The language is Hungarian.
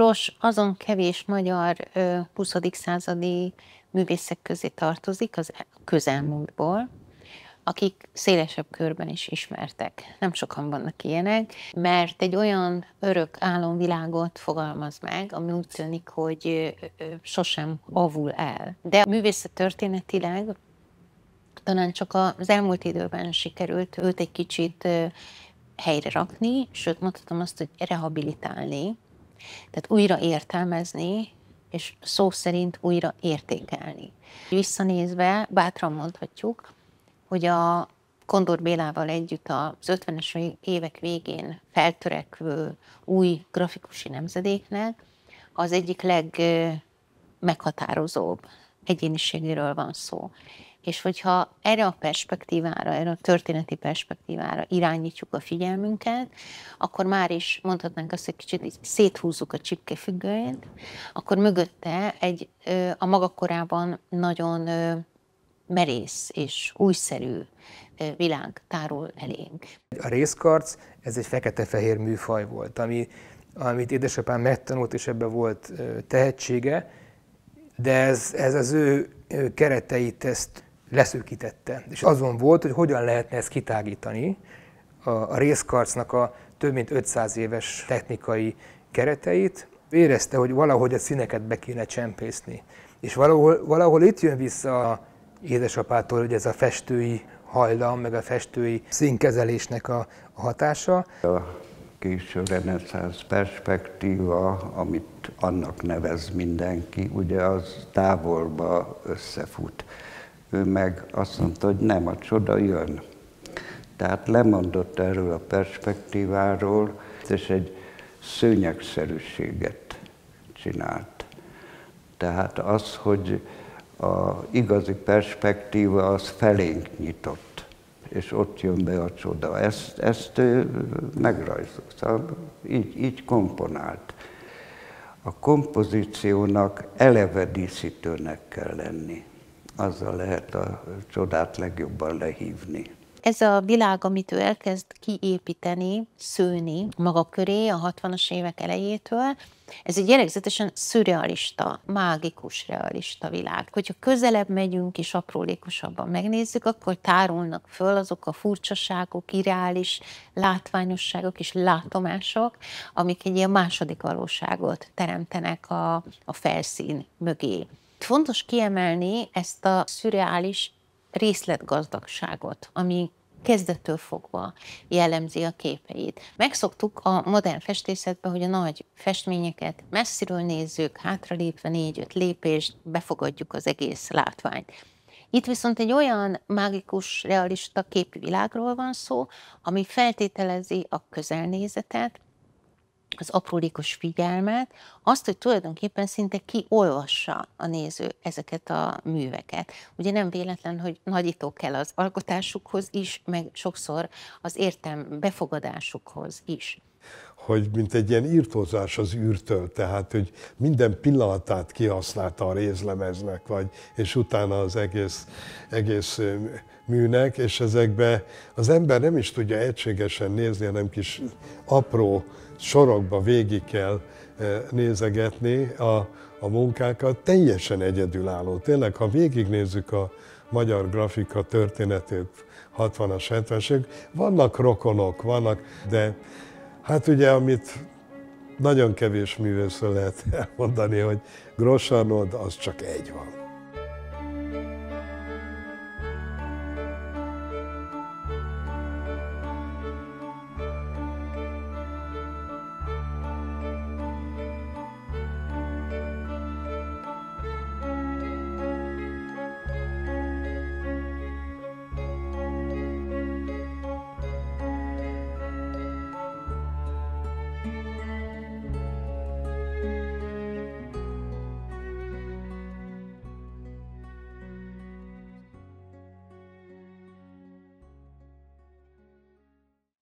Ros azon kevés magyar 20. századi művészek közé tartozik, az közelmúltból, akik szélesebb körben is ismertek. Nem sokan vannak ilyenek, mert egy olyan örök álomvilágot fogalmaz meg, ami úgy tűnik, hogy sosem avul el. De a művészet történetileg talán csak az elmúlt időben sikerült őt egy kicsit helyre rakni, sőt mondhatom azt, hogy rehabilitálni, tehát újra értelmezni, és szó szerint újra értékelni. Visszanézve bátran mondhatjuk, hogy a Kondor Bélával együtt az 50-es évek végén feltörekvő új grafikusi nemzedéknek az egyik legmeghatározóbb egyéniségéről van szó. És hogyha erre a perspektívára, erre a történeti perspektívára irányítjuk a figyelmünket, akkor már is mondhatnánk azt, hogy kicsit széthúzzuk a csipke függőjét, akkor mögötte egy a maga korában nagyon merész és újszerű világ tárul elénk. A részkarc, ez egy fekete-fehér műfaj volt, ami, amit édesapám megtanult, és ebbe volt tehetsége, de ez, ez az ő kereteit, ezt leszűkítette. És azon volt, hogy hogyan lehetne ezt kitágítani a, a részkarcnak a több mint 500 éves technikai kereteit. Érezte, hogy valahogy a színeket be kéne csempészni. És valahol, valahol itt jön vissza a édesapától, hogy ez a festői hajlam, meg a festői színkezelésnek a, a hatása. A kis reneszánsz perspektíva, amit annak nevez mindenki, ugye az távolba összefut ő meg azt mondta, hogy nem, a csoda jön. Tehát lemondott erről a perspektíváról, és egy szőnyegszerűséget csinált. Tehát az, hogy a igazi perspektíva az felénk nyitott, és ott jön be a csoda. Ezt, ezt megrajzolt, szóval így, így komponált. A kompozíciónak eleve díszítőnek kell lenni azzal lehet a csodát legjobban lehívni. Ez a világ, amit ő elkezd kiépíteni, szőni maga köré a 60-as évek elejétől, ez egy jellegzetesen szürrealista, mágikus realista világ. Hogyha közelebb megyünk és aprólékosabban megnézzük, akkor tárulnak föl azok a furcsaságok, irreális látványosságok és látomások, amik egy ilyen második valóságot teremtenek a, a felszín mögé. Fontos kiemelni ezt a szürreális részletgazdagságot, ami kezdettől fogva jellemzi a képeit. Megszoktuk a modern festészetben, hogy a nagy festményeket messziről nézzük, hátralépve négy-öt lépést, befogadjuk az egész látványt. Itt viszont egy olyan mágikus, realista képvilágról van szó, ami feltételezi a közelnézetet, az aprólékos figyelmet, azt, hogy tulajdonképpen szinte kiolvassa a néző ezeket a műveket. Ugye nem véletlen, hogy nagyító kell az alkotásukhoz is, meg sokszor az értem befogadásukhoz is hogy mint egy ilyen írtózás az űrtől, tehát hogy minden pillanatát kihasználta a részlemeznek, vagy, és utána az egész, egész műnek, és ezekbe az ember nem is tudja egységesen nézni, hanem kis apró sorokba végig kell e, nézegetni a, a munkákat. Teljesen egyedülálló. Tényleg, ha végignézzük a magyar grafika történetét 60-as, 70 -ség. vannak rokonok, vannak, de hát ugye, amit nagyon kevés művészről lehet elmondani, hogy Grosanod, az csak egy van.